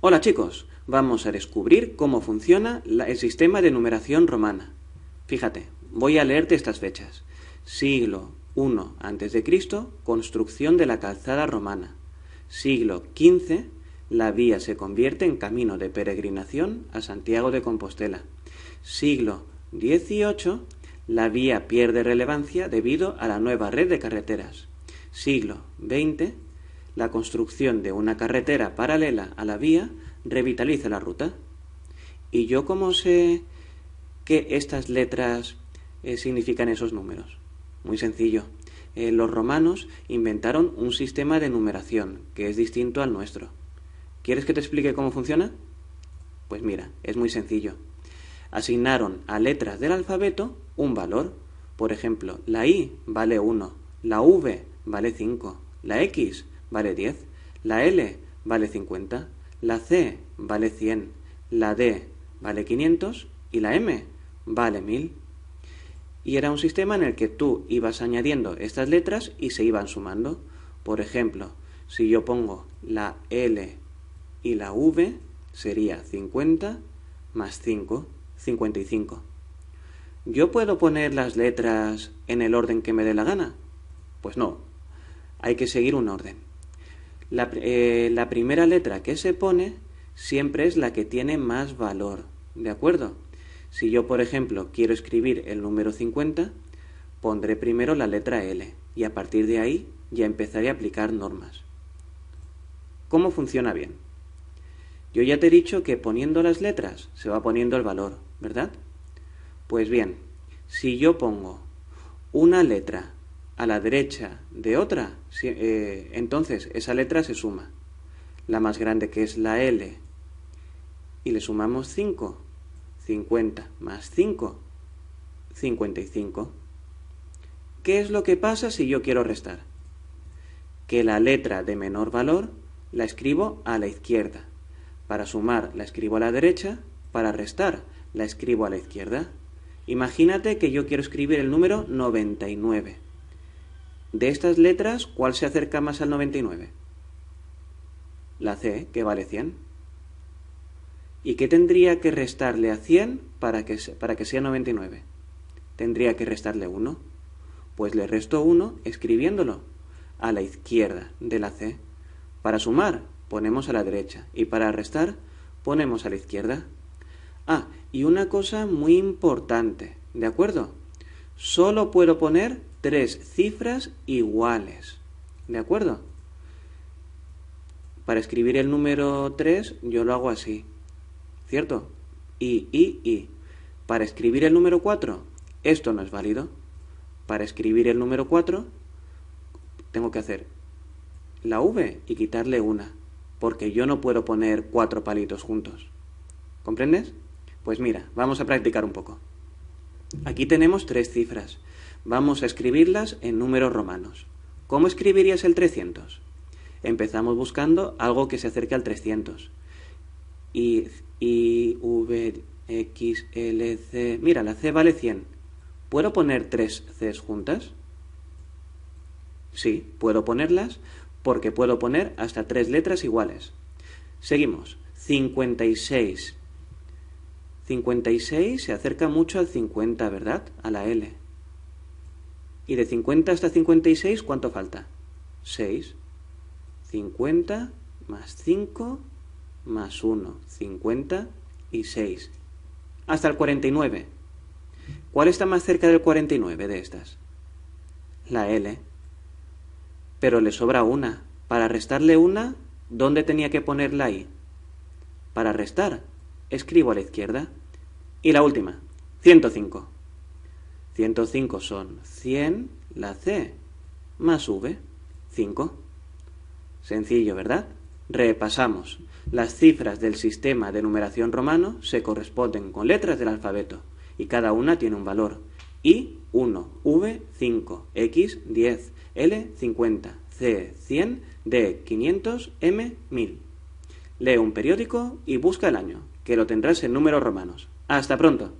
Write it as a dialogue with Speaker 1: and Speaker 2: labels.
Speaker 1: Hola chicos, vamos a descubrir cómo funciona el sistema de numeración romana. Fíjate, voy a leerte estas fechas. Siglo I a.C., construcción de la calzada romana. Siglo XV, la vía se convierte en camino de peregrinación a Santiago de Compostela. Siglo XVIII, la vía pierde relevancia debido a la nueva red de carreteras. Siglo XX, la construcción de una carretera paralela a la vía revitaliza la ruta. ¿Y yo cómo sé que estas letras eh, significan esos números? Muy sencillo. Eh, los romanos inventaron un sistema de numeración que es distinto al nuestro. ¿Quieres que te explique cómo funciona? Pues mira, es muy sencillo. Asignaron a letras del alfabeto un valor. Por ejemplo, la I vale 1, la V vale 5, la X vale 10, la L vale 50, la C vale 100, la D vale 500 y la M vale 1000. Y era un sistema en el que tú ibas añadiendo estas letras y se iban sumando. Por ejemplo, si yo pongo la L y la V, sería 50 más 5, 55. ¿Yo puedo poner las letras en el orden que me dé la gana? Pues no, hay que seguir un orden. Eh, la, primera letra que se pone siempre es la que tiene más valor, ¿de acuerdo? Si yo, por ejemplo, quiero escribir el número 50, pondré primero la letra L y a partir de ahí ya empezaré a aplicar normas. ¿Cómo funciona bien? Yo ya te he dicho que poniendo las letras se va poniendo el valor, ¿verdad? Pues bien, si yo pongo una letra a la derecha de otra, eh, entonces esa letra se suma. La más grande que es la L. Y le sumamos 5. 50 más 5. 55. ¿Qué es lo que pasa si yo quiero restar? Que la letra de menor valor la escribo a la izquierda. Para sumar la escribo a la derecha, para restar la escribo a la izquierda. Imagínate que yo quiero escribir el número 99 de estas letras, ¿cuál se acerca más al 99? La C, que vale 100. ¿Y qué tendría que restarle a 100 para que, para que sea 99? Tendría que restarle 1. Pues le resto 1 escribiéndolo a la izquierda de la C. Para sumar, ponemos a la derecha. Y para restar, ponemos a la izquierda. Ah, y una cosa muy importante, ¿de acuerdo? Solo puedo poner tres cifras iguales. ¿De acuerdo? Para escribir el número 3 yo lo hago así. ¿Cierto? I, I, I. Para escribir el número 4, esto no es válido. Para escribir el número 4, tengo que hacer la V y quitarle una, porque yo no puedo poner cuatro palitos juntos. ¿Comprendes? Pues mira, vamos a practicar un poco. Aquí tenemos tres cifras. Vamos a escribirlas en números romanos. ¿Cómo escribirías el 300? Empezamos buscando algo que se acerque al 300. I, V, X, L, C. Mira, la C vale 100. ¿Puedo poner tres Cs juntas? Sí, puedo ponerlas porque puedo poner hasta tres letras iguales. Seguimos. 56. 56 se acerca mucho al 50, ¿verdad? A la L. Y de 50 hasta 56, ¿cuánto falta? 6. 50 más 5 más 1. 50 y 6. Hasta el 49. ¿Cuál está más cerca del 49 de estas? La L. Pero le sobra una. Para restarle una, ¿dónde tenía que poner la I? Para restar, escribo a la izquierda. Y la última, 105. 105 son 100, la C, más V, 5. Sencillo, ¿verdad? Repasamos. Las cifras del sistema de numeración romano se corresponden con letras del alfabeto y cada una tiene un valor. I 1, V 5, X 10, L 50, C 100, D 500, M 1000. Lee un periódico y busca el año, que lo tendrás en números romanos. Hasta pronto.